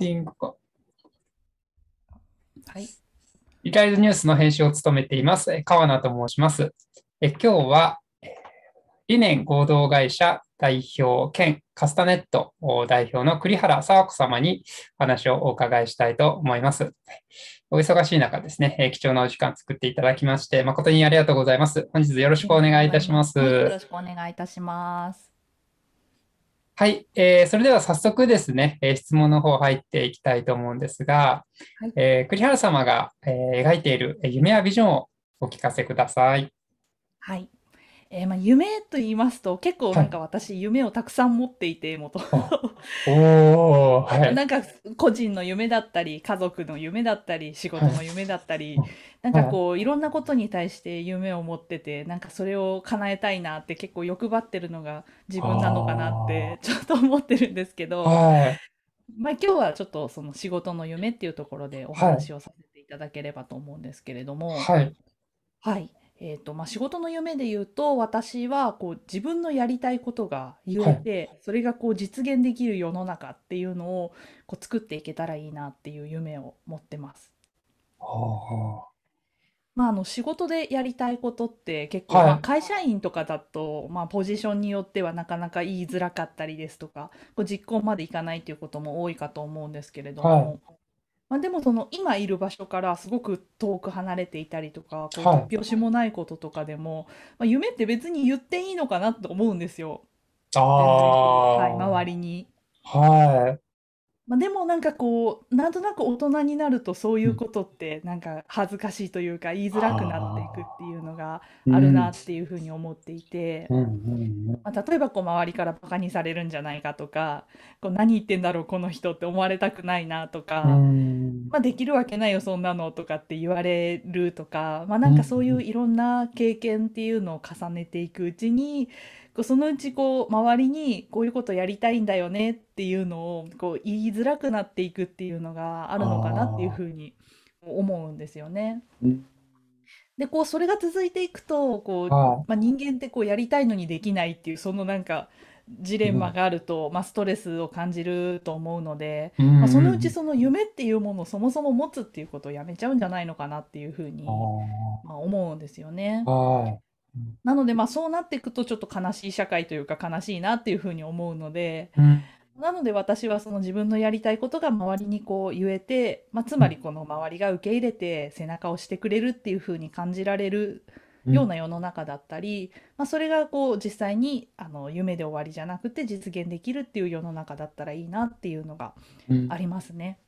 ティングか。はい。リカイズニュースの編集を務めています、川名と申します。え今日は、理念合同会社代表兼カスタネット代表の栗原沢子様にお話をお伺いしたいと思います。お忙しい中ですね、貴重なお時間作っていただきまして、誠にありがとうございます。本日よろしくお願いいたします。よろしくお願いいたします。はい、えー、それでは早速ですね、え質問の方入っていきたいと思うんですが、はい、えー、栗原様が、えー、描いている夢やビジョンをお聞かせください。はい。えー、まあ夢と言いますと、結構なんか私、夢をたくさん持っていて、もと。おお、はい。なんか個人の夢だったり、家族の夢だったり、仕事の夢だったり、なんかこう、いろんなことに対して夢を持ってて、なんかそれを叶えたいなって結構欲張ってるのが自分なのかなって、ちょっと思ってるんですけど、はい。まあ今日はちょっとその仕事の夢っていうところでお話をさせていただければと思うんですけれども、はい。はい。えーとまあ、仕事の夢で言うと私はこう自分のやりたいことが言えてそれがこう実現できる世の中っていうのをこう作っていけたらいいなっていう夢を持ってます。はまあ、あの仕事でやりたいことって結あ構、まあ、会社員とかだと、まあ、ポジションによってはなかなか言いづらかったりですとかこう実行までいかないということも多いかと思うんですけれどはい。もまあ、でもその今いる場所からすごく遠く離れていたりとかこう発表しもないこととかでも、まあ、夢って別に言っていいのかなと思うんですよはい周りに。はい。まあ、でもなんかこうなんとなく大人になるとそういうことってなんか恥ずかしいというか言いづらくなっていくっていうのがあるなっていうふうに思っていて、まあ、例えばこう周りからバカにされるんじゃないかとかこう何言ってんだろうこの人って思われたくないなとか、まあ、できるわけないよそんなのとかって言われるとか、まあ、なんかそういういろんな経験っていうのを重ねていくうちにそのうちこう周りにこういうことやりたいんだよねっていうのをこう言いづらくなっていくっていうのがあるのかなっていうふうに思うんですよね。でこうそれが続いていくとこう、あまあ、人間ってこうやりたいのにできないっていうそのなんかジレンマがあると、まあ、ストレスを感じると思うので、うんうん、まあ、そのうちその夢っていうものをそもそも持つっていうことをやめちゃうんじゃないのかなっていうふうにまあ、思うんですよね。なので、まあ、そうなっていくとちょっと悲しい社会というか悲しいなっていうふうに思うので、うん、なので私はその自分のやりたいことが周りにこう言えて、まあ、つまりこの周りが受け入れて背中をしてくれるっていうふうに感じられるような世の中だったり、うん、まあ、それがこう実際にあの夢で終わりじゃなくて実現できるっていう世の中だったらいいなっていうのがありますね。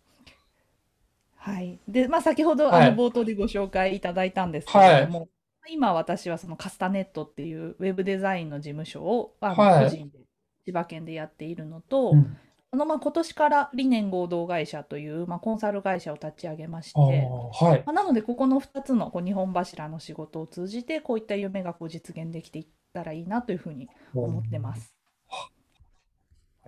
うん、はい、で、まあ、先ほどあの冒頭でご紹介いただいたんですけれども、はいはい今私はそのカスタネットっていうウェブデザインの事務所を、あはい個人で千葉県でやっているのうと、ん。あのまあ今年から理念合同会社という、まあ、コンサル会社を立ち上げまして、はい。まなのでここの2つのこう日本柱の仕事を通じてこういった夢がこう実現できていったらいいなというふうに思ってます。あ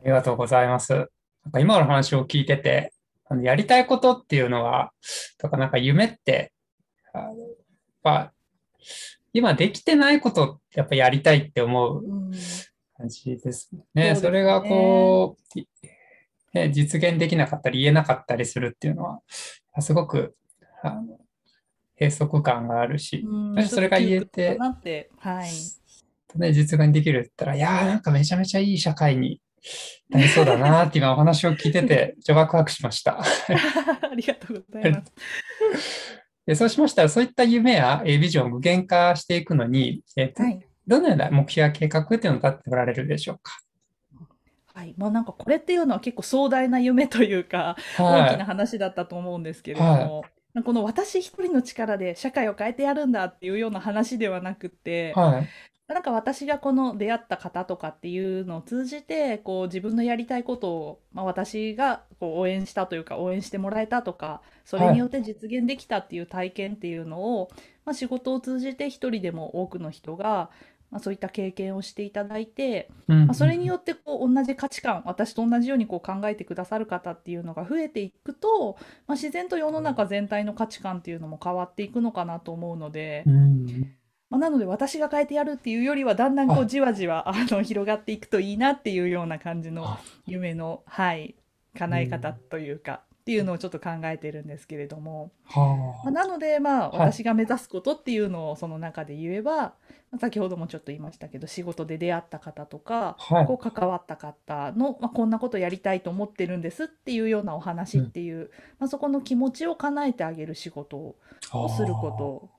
りがとうございます。なんか今の話を聞いてて、やりたいことっていうのは、とかなんか夢って、あ今できてないことやっぱやりたいって思う感じですね。うん、そ、れがこう、ね、実現できなかったり言えなかったりするっていうのは、すごくあの閉塞感があるし、うん、それが言えて、てはいね、実現できるって言ったら、いやーなんかめちゃめちゃいい社会になりそうだなって今お話を聞いてて、ちょワクワクしました。ありがとうございます。でそうしましたら、そういった夢やビジョンを具現化していくのに、えはい、どのような目標や計画っていうのを立っておられるでしょうか。はいなんかこれっていうのは結構壮大な夢というか、はい、大きな話だったと思うんですけれども、はい、この私一人の力で社会を変えてやるんだっていうような話ではなくて、はい、なんか私がこの出会った方とかっていうのを通じて、こう自分のやりたいことを、まあ、私がこう応援したというか、応援してもらえたとか、それによって実現できたっていう体験っていうのを、まあ、仕事を通じて一人でも多くの人が、まあ、そういった経験をしていただいて、うんまあ、それによってこう同じ価値観、私と同じようにこう考えてくださる方っていうのが増えていくと、まあ、自然と世の中全体の価値観っていうのも変わっていくのかなと思うので、うんまあ、なので私が変えてやるっていうよりはだんだんこうじわじわあの広がっていくといいなっていうような感じの夢の、はい、叶え方というか、っていうのをちょっと考えてるんですけれども、まあ、なのでまあ私が目指すことっていうのをその中で言えば、先ほどもちょっと言いましたけど仕事で出会った方とかはい、こう関わった方の、まあ、こんなことやりたいと思ってるんですっていうようなお話っていう、まあ、そこの気持ちを叶えてあげる仕事をすること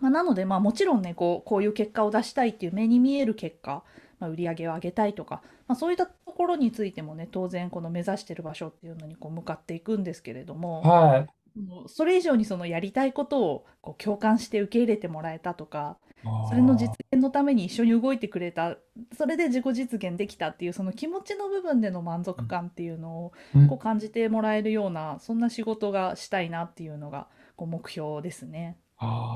まあ、なので、まあ、もちろんねこうこういう結果を出したいっていう目に見える結果、まあ、売り上げを上げたいとか、まあ、そういったところについてもね当然この目指してる場所っていうのにこう向かっていくんですけれども、はい、もうそれ以上にそのやりたいことをこう共感して受け入れてもらえたとかそれの実現のために一緒に動いてくれたそれで自己実現できたっていうその気持ちの部分での満足感っていうのをこう感じてもらえるような、うん、そんな仕事がしたいなっていうのがこう目標ですね。あ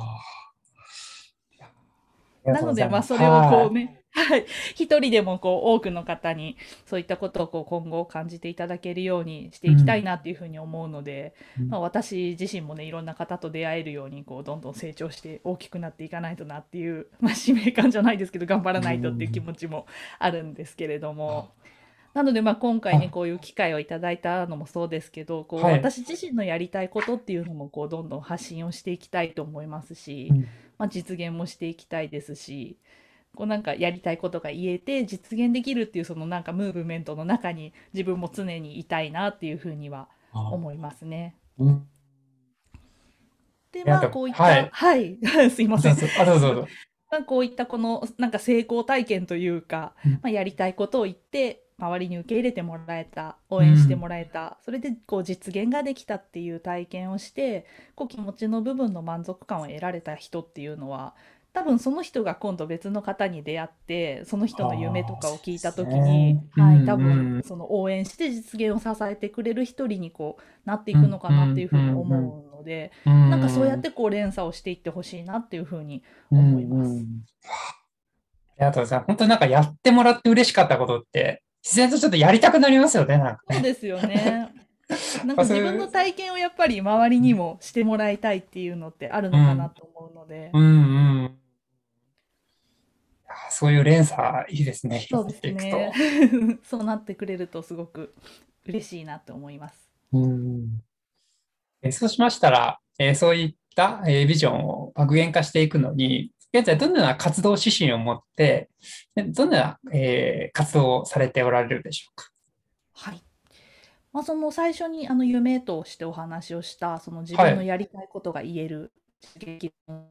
なので、まあ、それをこうね、はい、一人でもこう多くの方にそういったことをこう今後感じていただけるようにしていきたいなっていうふうに思うので、うん、まあ、私自身もねいろんな方と出会えるようにこうどんどん成長して大きくなっていかないとなっていう、まあ、使命感じゃないですけど頑張らないとっていう気持ちもあるんですけれども。なので、まあ、今回ね、こういう機会をいただいたのもそうですけど、こう、私自身のやりたいことっていうのも、こう、どんどん発信をしていきたいと思いますし、うんまあ、実現もしていきたいですしこうなんかやりたいことが言えて実現できるっていうそのなんかムーブメントの中に自分も常にいたいなっていうふうには思いますね。うん、でまあこういったはい、はい、すいません。あどうぞどうぞ。まあ、こういったこのなんか成功体験というか、まあ、やりたいことを言って周りに受け入れてもらえた応援してもらえた、うん、それでこう実現ができたっていう体験をしてこう気持ちの部分の満足感を得られた人っていうのは多分その人が今度別の方に出会ってその人の夢とかを聞いた時に、はい、多分その応援して実現を支えてくれる一人にこうなっていくのかなっていうふうに思うので、なんかそうやってこう連鎖をしていってほしいなっていうふうに思います。うんうん、ありがとうございます。本当なんかやってもらって嬉しかったことって自然とちょっとやりたくなりますよね、なんか、ね、そうですよね。なんか自分の体験をやっぱり周りにもしてもらいたいっていうのってあるのかなと思うので。うん、うんうんそういう連鎖いいですね。そうですね。そうなってくれるとすごく嬉しいなと思います。うんえそうしましたら、えそういった、えビジョンを具現化していくのに、現在どのような活動指針を持って、どのような、えー、活動をされておられるでしょうか。はいまあ、その最初にあの夢としてお話をしたその自分のやりたいことが言える刺激の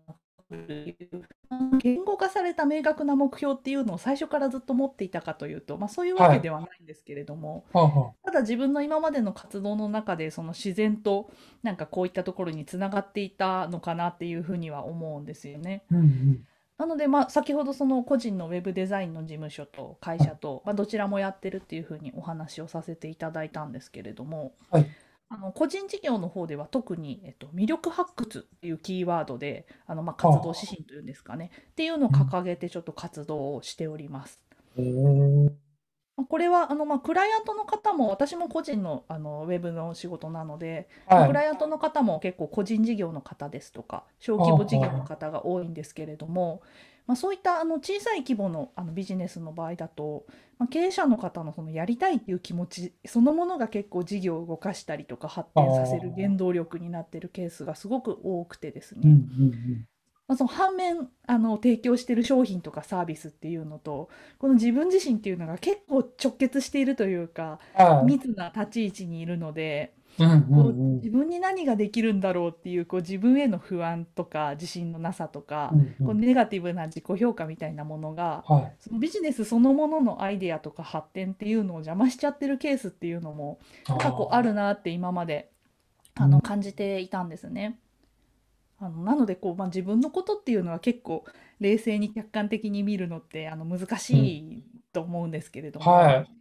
言語化された明確な目標っていうのを最初からずっと持っていたかというと、まあ、そういうわけではないんですけれども、はいただ自分の今までの活動の中でその自然となんかこういったところにつながっていたのかなっていうふうには思うんですよね。うんうんなので、まあ、先ほどその個人のウェブデザインの事務所と会社と、まあ、どちらもやってるっていうふうにお話をさせていただいたんですけれども、はい、あの個人事業の方では特に、えっと、魅力発掘っていうキーワードであの、まあ、活動指針というんですかねっていうのを掲げてちょっと活動をしております。まこれはあの、まあ、クライアントの方も私も個人のあのウェブの仕事なので、はい、クライアントの方も結構個人事業の方ですとか小規模事業の方が多いんですけれども、まあ、そういったあの小さい規模のあのビジネスの場合だと、まあ、経営者の方のそのやりたいっていう気持ちそのものが結構事業を動かしたりとか発展させる原動力になってるケースがすごく多くてですね。まあ、その反面あの提供している商品とかサービスっていうのとこの自分自身っていうのが結構直結しているというか密な立ち位置にいるのでうんう自分に何ができるんだろうっていうこう自分への不安とか自信のなさとか、こうネガティブな自己評価みたいなものが、はい、そのビジネスそのもののアイデアとか発展っていうのを邪魔しちゃってるケースっていうのも過去あるなって今まであの感じていたんですね。あのなのでこう、まあ、自分のことっていうのは結構冷静に客観的に見るのってあの難しいと思うんですけれども。はい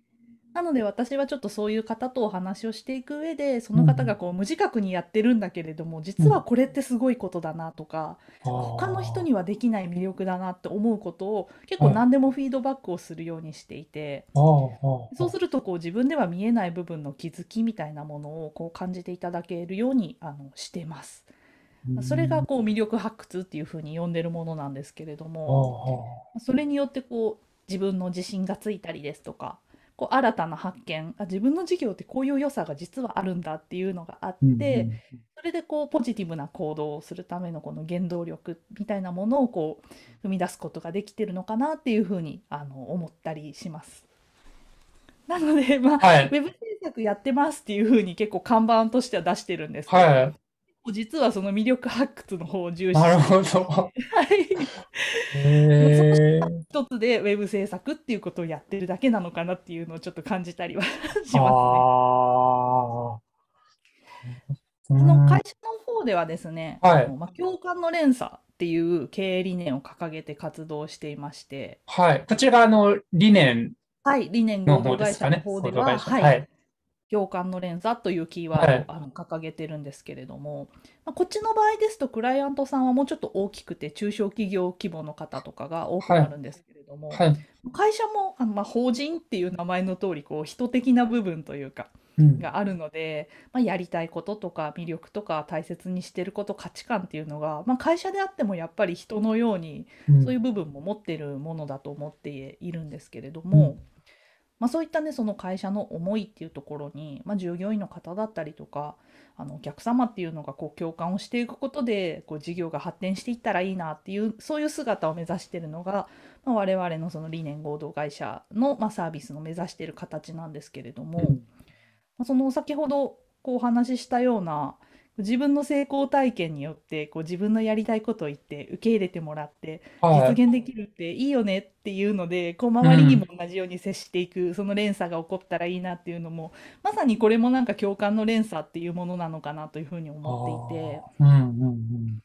なので私はちょっとそういう方とお話をしていく上でその方がこう無自覚にやってるんだけれども実はこれってすごいことだなとか他の人にはできない魅力だなって思うことを結構何でもフィードバックをするようにしていてそうするとこう自分では見えない部分の気づきみたいなものをこう感じていただけるようにあのしてます。それがこう魅力発掘っていうふうに呼んでるものなんですけれどもそれによってこう自分の自信がついたりですとかこう新たな発見あ自分の事業ってこういう良さが実はあるんだっていうのがあって、うんうん、それでこうポジティブな行動をするためのこの原動力みたいなものをこう踏み出すことができてるのかなっていうふうにあの思ったりします。なので、まあはい、ウェブ制作やってますっていうふうに結構看板としては出してるんですけど、はい実はその魅力発掘の方を重視して。なるほど。はい。一つでウェブ制作っていうことをやってるだけなのかなっていうのをちょっと感じたりはしますね。その会社の方ではですね、はい、まあ、共感の連鎖っていう経営理念を掲げて活動していまして、はい、こちらの理念はい、理念合同会社の方では、ね、はい、はい、行間の連鎖というキーワードを、あの掲げてるんですけれども、まあ、こっちの場合ですとクライアントさんはもうちょっと大きくて中小企業規模の方とかが多くなるんですけれども、はいはい、会社もあの、まあ、法人っていう名前の通りこり人的な部分というか。があるので、まあ、やりたいこととか魅力とか大切にしてること価値観っていうのが、まあ、会社であってもやっぱり人のようにそういう部分も持ってるものだと思っているんですけれども、まあ、そういったねその会社の思いっていうところに、まあ、従業員の方だったりとかあのお客様っていうのがこう共感をしていくことでこう事業が発展していったらいいなっていうそういう姿を目指してるのが、まあ、我々のその理念合同会社の、まサービスの目指してる形なんですけれども、まその先ほどこうお話ししたような自分の成功体験によってこう自分のやりたいことを言って受け入れてもらって実現できるっていいよねっていうのでこう周りにも同じように接していくその連鎖が起こったらいいなっていうのもまさにこれもなんか共感の連鎖っていうものなのかなというふうに思っていて。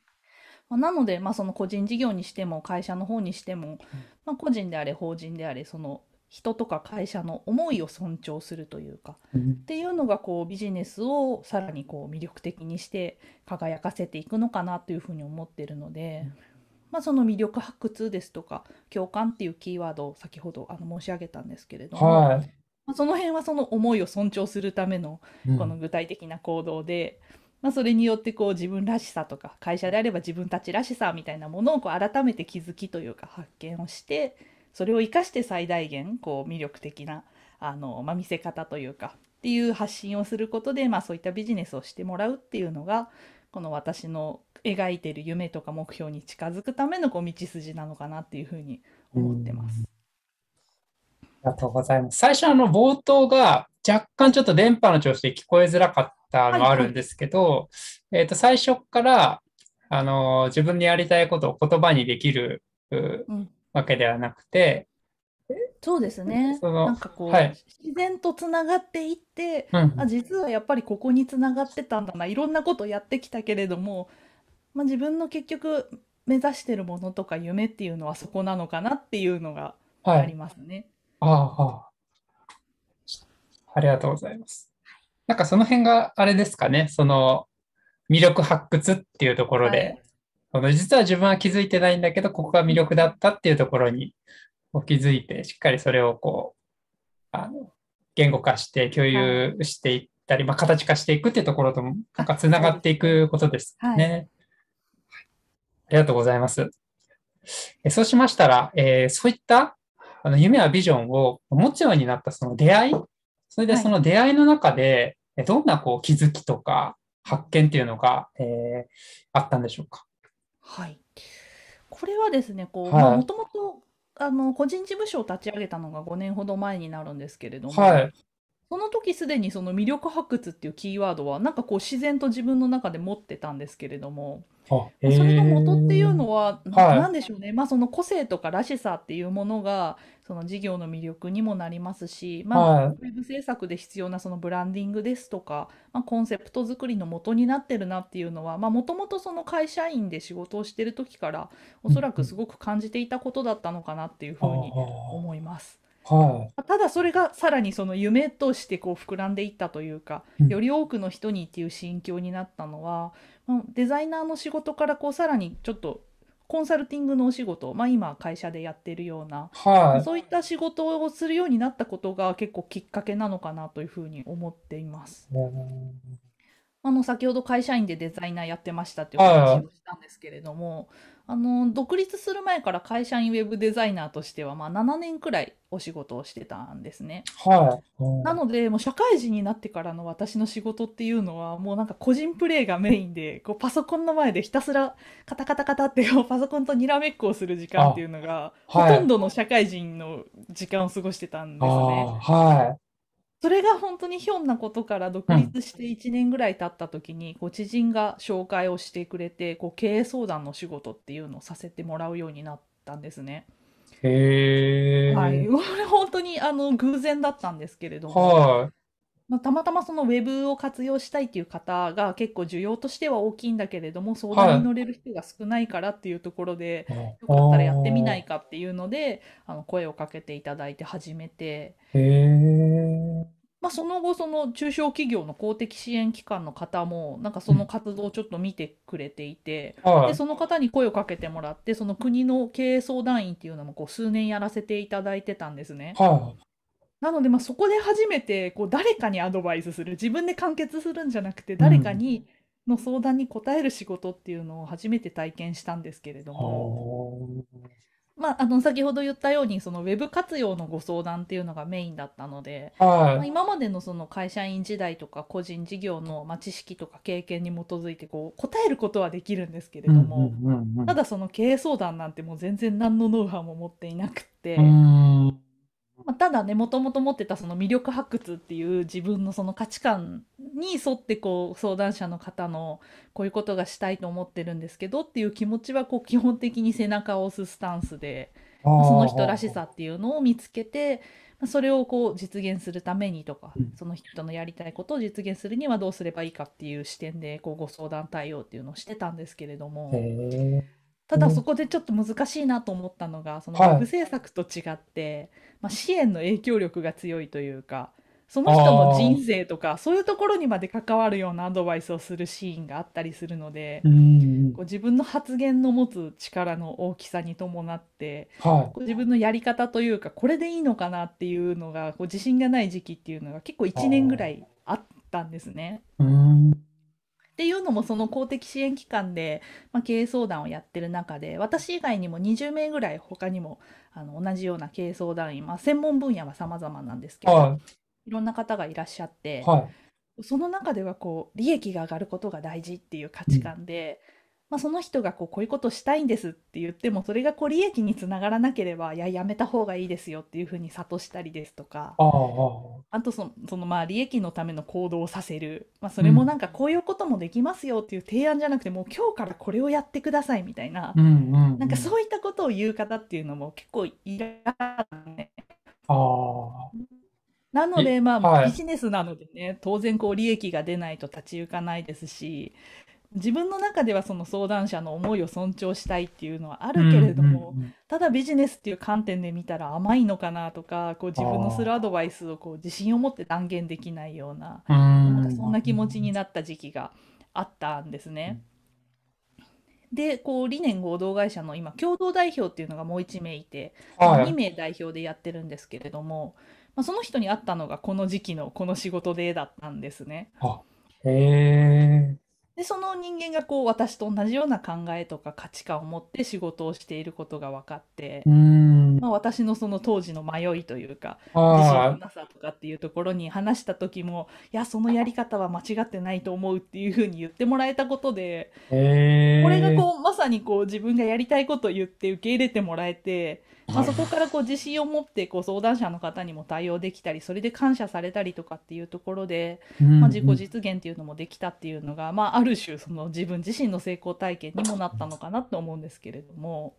まなので、まあ、その個人事業にしても会社の方にしても、まあ、個人であれ法人であれその人とか会社の思いを尊重するというか、うん、っていうのがこうビジネスをさらにこう魅力的にして輝かせていくのかなというふうに思ってるので、まあ、その魅力発掘ですとか共感っていうキーワードを先ほどあの申し上げたんですけれども、はい、まあ、その辺はその思いを尊重するためのこの具体的な行動で。うんまあ、それによってこう自分らしさとか会社であれば自分たちらしさみたいなものをこう改めて気づきというか発見をしてそれを生かして最大限こう魅力的なあの、まあ、見せ方というかっていう発信をすることで、まあ、そういったビジネスをしてもらうっていうのがこの私の描いてる夢とか目標に近づくためのこう道筋なのかなっていうふうに思ってます。ありがとうございます。最初の冒頭が若干ちょっと電波の調子で聞こえづらかったのがあるんですけど、はいはい、えっ、ー、と最初からあの自分でやりたいことを言葉にできる、うん、わけではなくて、そうですね。なんかこう、はい、自然とつながっていって、うん、あ実はやっぱりここにつながってたんだないろんなことやってきたけれども、まあ、自分の結局目指してるものとか夢っていうのはそこなのかなっていうのがありますね。はい、ああありがとうございます。なんかその辺があれですかねその魅力発掘っていうところで、その実は自分は気づいてないんだけど、ここが魅力だったっていうところに気づいて、しっかりそれをこう、あの言語化して共有していったり、はい、まあ、形化していくっていうところともなんかつながっていくことですね。はい、ありがとうございます。えそうしましたら、えー、そういったあの夢やビジョンを持つようになったその出会い、それでその出会いの中で、どんなこう気づきとか発見っていうのが、えー、あったんでしょうか。はい。これはですね、こう、まあ、もともと、あの、個人事務所を立ち上げたのが5年ほど前になるんですけれどはも、い。その時すでにその魅力発掘っていうキーワードは、なんかこう自然と自分の中で持ってたんですけれども、あ、まあ、それの元っていうのは、な、なんでしょうね。まあ、その個性とからしさっていうものがその事業の魅力にもなりますし、まあ、はウェブ制作で必要なそのブランディングですとか、まあ、コンセプト作りの元になってるなっていうのは、まあ、もともとその会社員で仕事をしてる時からおそらくすごく感じていたことだったのかなっていうふうに思います。はまただそれがさらにその夢としてこう膨らんでいったというかより多くの人にっていう心境になったのはまあデザイナーの仕事からこうさらにちょっとコンサルティングのお仕事、まあ、今会社でやってるような、はい、そういった仕事をするようになったことが結構きっかけなのかなというふうに思っています。あの先ほど会社員でデザイナーやってましたってお話をしたんですけれども、あの独立する前から会社員ウェブデザイナーとしては、まあ、7年くらいお仕事をしてたんですね。はい、なのでもう社会人になってからの私の仕事っていうのはもうなんか個人プレイがメインでこうパソコンの前でひたすらカタカタカタってパソコンとにらめっこをする時間っていうのが、ほとんどの社会人の時間を過ごしてたんですね。はい、それが本当にひょんなことから独立して1年ぐらい経った時に、こう知人が紹介をしてくれて、こう経営相談の仕事っていうのをさせてもらうようになったんですね。へえ。これ本当にあの偶然だったんですけれども、はい。ま、たまたまそのウェブを活用したいっていう方が結構需要としては大きいんだけれども、相談に乗れる人が少ないからっていうところで、い。よかったらやってみないかっていうので、あの声をかけていただいて始めて。へまあ、その後その中小企業の公的支援機関の方もなんかその活動をちょっと見てくれていて、うん、でその方に声をかけてもらってその国の経営相談員っていうのもこう数年やらせていただいてたんですね。はなのでまあそこで初めてこう誰かにアドバイスする自分で完結するんじゃなくて誰かにの相談に応える仕事っていうのを初めて体験したんですけれども。まあ、あの先ほど言ったようにそのウェブ活用のご相談っていうのがメインだったので、はいまあ、今までのその会社員時代とか個人事業のまあ知識とか経験に基づいてこう答えることはできるんですけれども、うんうんうんうん、ただその経営相談なんてもう全然何のノウハウも持っていなくて。まあ、ただねもともと持ってたその魅力発掘っていう自分のその価値観に沿ってこう相談者の方のこういうことがしたいと思ってるんですけどっていう気持ちはこう基本的に背中を押すスタンスで、まあ、その人らしさっていうのを見つけて。それをこう実現するためにとか、その人のやりたいことを実現するにはどうすればいいかっていう視点でこうご相談対応っていうのをしてたんですけれども、ただそこでちょっと難しいなと思ったのがそのウェブ制作と違って、まあ、支援の影響力が強いというかその人の人生とかそういうところにまで関わるようなアドバイスをするシーンがあったりするのでうこう自分の発言の持つ力の大きさに伴ってはこう自分のやり方というかこれでいいのかなっていうのがこう自信がない時期っていうのが結構1年ぐらいあったんですね。うーん。っていうのもその公的支援機関で、まあ、経営相談をやってる中で私以外にも20名ぐらい他にもあの同じような経営相談員、まあ、専門分野は様々なんですけど、はい、いろんな方がいらっしゃって、はい、その中ではこう利益が上がることが大事っていう価値観で、うまあ、その人がこうこういうことしたいんですって言ってもそれがこう利益につながらなければいややめた方がいいですよっていうふうに諭したりですとかああ、とそそのまあ利益のための行動をさせる、まあ、それもなんかこういうこともできますよっていう提案じゃなくてもう今日からこれをやってくださいみたいな、うんうんうん、なんかそういったことを言う方っていうのも結構いらね。なので、まあ、ビジネスなのでね、当然こう利益が出ないと立ち行かないですし、自分の中ではその相談者の思いを尊重したいっていうのはあるけれども、うんうんうん、ただビジネスっていう観点で見たら甘いのかなとかこう自分のするアドバイスをこう自信を持って断言できないようななんかそんな気持ちになった時期があったんですね。でこう理念合同会社の今共同代表っていうのがもう1名いて、はい、2名代表でやってるんですけれども、まあ、その人に会ったのがこの時期のこの仕事でだったんですね。あへえ。でその人間がこう私と同じような考えとか価値観を持って仕事をしていることが分かって、まあ、私のその当時の迷いというか自信のなさとかっていうところに話した時もいやそのやり方は間違ってないと思うっていうふうに言ってもらえたことで、これがこうまさにこう自分がやりたいことを言って受け入れてもらえて。まあ、そこからこう自信を持ってこう相談者の方にも対応できたりそれで感謝されたりとかっていうところで、まあ、自己実現っていうのもできたっていうのが、まあ、ある種その自分自身の成功体験にもなったのかなと思うんですけれども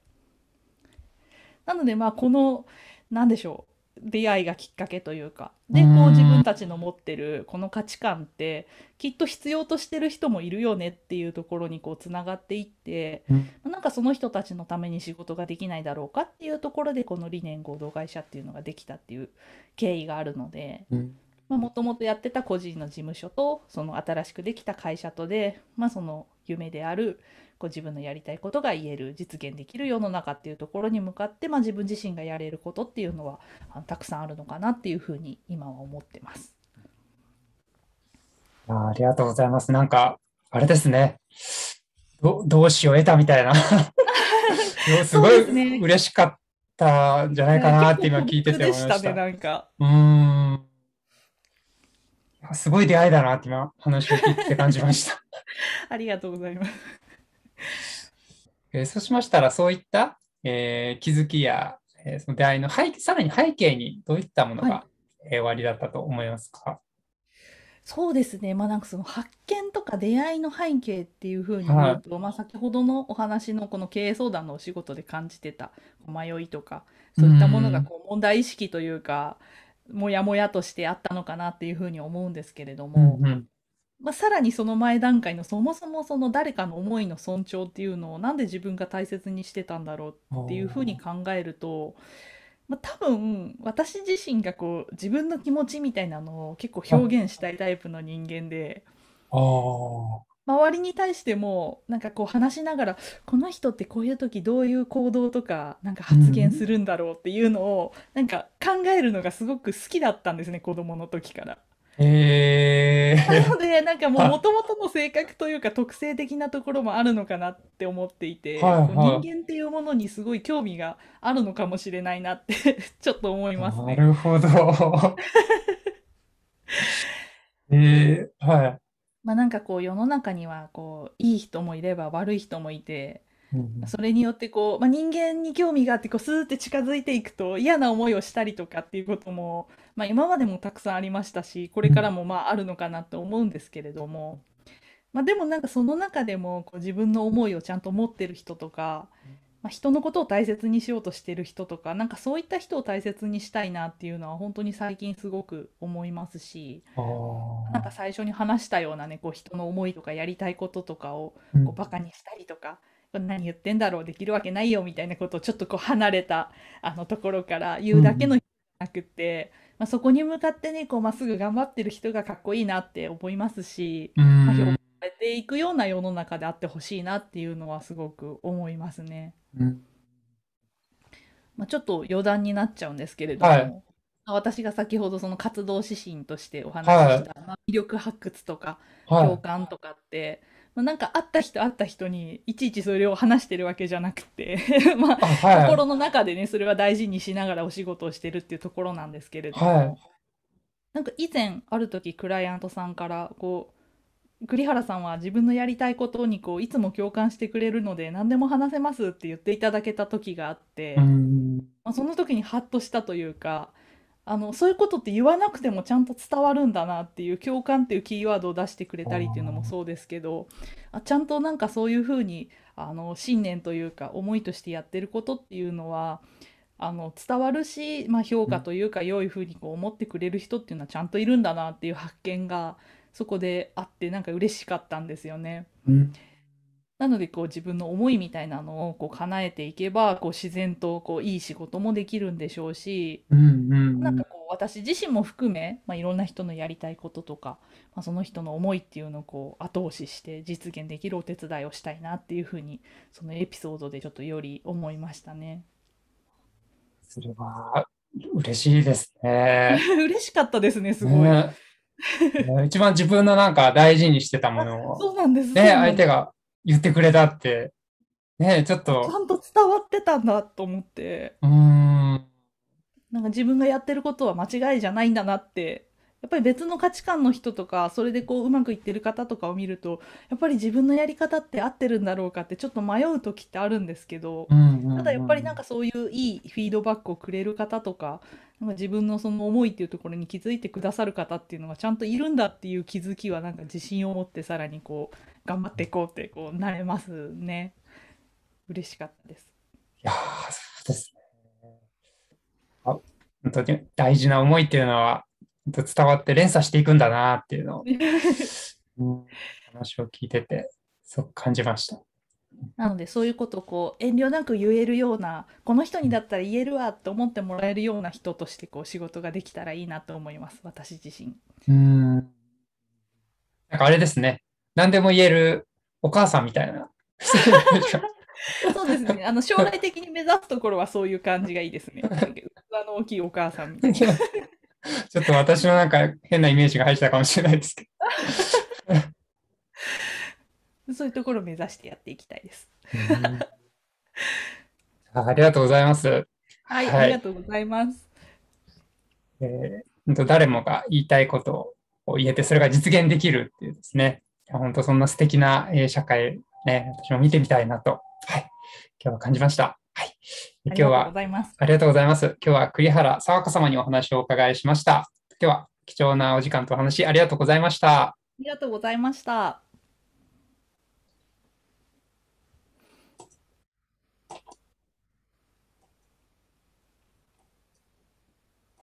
なのでまあこの何でしょう出会いがきっかけというかでこう自たちの持ってるこの価値観ってきっと必要としてる人もいるよねっていうところにこうつながっていって、うなんかその人たちのために仕事ができないだろうかっていうところでこの理念合同会社っていうのができたっていう経緯があるので。うんもともとやってた個人の事務所とその新しくできた会社とで、まあ、その夢であるこう自分のやりたいことが言える実現できる世の中っていうところに向かって、まあ、自分自身がやれることっていうのはあのたくさんあるのかなっていうふうに今は思ってます。あありがとうございます。なんかあれですねどうしよを得たみたいな すごい嬉しかったんじゃないかなって今聞いてて思いました。したね、なんかうんすごい出会いだなって今話を聞いて感じました。ありがとうございます。えー、そうしましたら、そういった、えー、気づきや、えー、その出会いの背さらに背景にどういったものが、えおありだったと思いますかそうですね、まあ、なんかその発見とか出会いの背景っていうふうに言うと、はい、まあ、先ほどのお話のこの経営相談のお仕事で感じてた迷いとかそういったものがこう問題意識というか、うもやもやとしてあったのかなっていうふうに思うんですけれども、うんうん、まあ、さらにその前段階のそもそもその誰かの思いの尊重っていうのをなんで自分が大切にしてたんだろうっていうふうに考えると、まあ、多分私自身がこう自分の気持ちみたいなのを結構表現したいタイプの人間で。あ周りに対してもなんかこう話しながらこの人ってこういう時どういう行動とかなんか発言するんだろうっていうのをなんか考えるのがすごく好きだったんですね子供の時から。えなので、なんかもうともとの性格というか特性的なところもあるのかなって思っていいて、人間っていうものにすごい興味があるのかもしれないなって ちょっと思いますなね。るほど。えー、はい。まあなんかこう世の中にはこういい人もいれば悪い人もいて、うんそれによってこう、まあ、人間に興味があってこうスーって近づいていくと嫌な思いをしたりとかっていうこともまあ、今までもたくさんありましたしこれからもまああるのかなと思うんですけれども、まあ、でもなんかその中でもこう自分の思いをちゃんと持ってる人とか、まあ、人のことを大切にしようとしてる人とかなんかそういった人を大切にしたいなっていうのは本当に最近すごく思いますしなんか最初に話したようなねこう人の思いとかやりたいこととかをこうバカにしたりとか。何言ってんだろうできるわけないよみたいなことをちょっとこう離れたあのところから言うだけの人じゃなくて、うんまあ、そこに向かってねこうまっすぐ頑張ってる人がかっこいいなって思いますし、まあ、評価されていくような世の中であってほしいなっていうのはすごく思いますね。うん、まあ、ちょっと余談になっちゃうんですけれども、はい、私が先ほどその活動指針としてお話しした、はい、魅力発掘とか共感とかって、はいまあ、なんか会った人会った人にいちいちそれを話してるわけじゃなくてま あ、はい心の中でねそれは大事にしながらお仕事をしてるっていうところなんですけれども、はい、なんか以前ある時クライアントさんからこう栗原さんは自分のやりたいことにこういつも共感してくれるので何でも話せますって言っていただけた時があって、まあ、その時にハッとしたというかあのそういうことって言わなくてもちゃんと伝わるんだなっていう共感っていうキーワードを出してくれたりっていうのもそうですけどあちゃんとなんかそういうふうにあの信念というか思いとしてやってることっていうのはあの伝わるし、まあ、評価というか良いふうにこう思ってくれる人っていうのはちゃんといるんだなっていう発見がそこであってなんか嬉しかったんですよね。うんなのでこう自分の思いみたいなのをこう叶えていけばこう自然とこういい仕事もできるんでしょうし、うんうんなうんんかこう私自身も含め、まあ、いろんな人のやりたいこととか、まあ、その人の思いっていうのをこう後押しして実現できるお手伝いをしたいなっていうふうにそのエピソードでちょっとより思いましたね。それは嬉しいですね。嬉しかったですねすごい。ね一番自分のなんか大事にしてたものを、そうなんです。ね、相手が言ってくれたって、ねちょっと。ちゃんと伝わってたんだと思って。うん。なんか自分がやってることは間違いじゃないんだなって、やっぱり別の価値観の人とか、それでこううまくいってる方とかを見ると、やっぱり自分のやり方って合ってるんだろうかってちょっと迷う時ってあるんですけど、うんうんうん、ただやっぱりなんかそういういいフィードバックをくれる方とか、なんか自分のその思いっていうところに気づいてくださる方っていうのがちゃんといるんだっていう気づきはなんか自信を持ってさらにこう頑張っていこうってこうなれますね。嬉しかったです。いやそうですね。あ本当に大事な思いっていうのは伝わって連鎖していくんだなっていうのを 話を聞いててそう感じました。なのでそういうことをこう遠慮なく言えるようなこの人にだったら言えるわと思ってもらえるような人としてこう仕事ができたらいいなと思います私自身。うんなんかあれですね何でも言えるお母さんみたいな。そうですね。あの将来的に目指すところはそういう感じがいいですね。器の大きいお母さんみたいな。ちょっと私のなんか変なイメージが入ったかもしれないですけど。そういうところを目指してやっていきたいです。ありがとうございます。はい、はい、ありがとうございます。えー、誰もが言いたいことを言えて、それが実現できるっていうですね、本当そんな素敵な、えー、社会、ね、私も見てみたいなと、はい、今日は感じました。はい、今日はありがとうございます。今日は栗原沢子様にお話をお伺いしました。今日は貴重なお時間とお話ありがとうございました。ありがとうございました。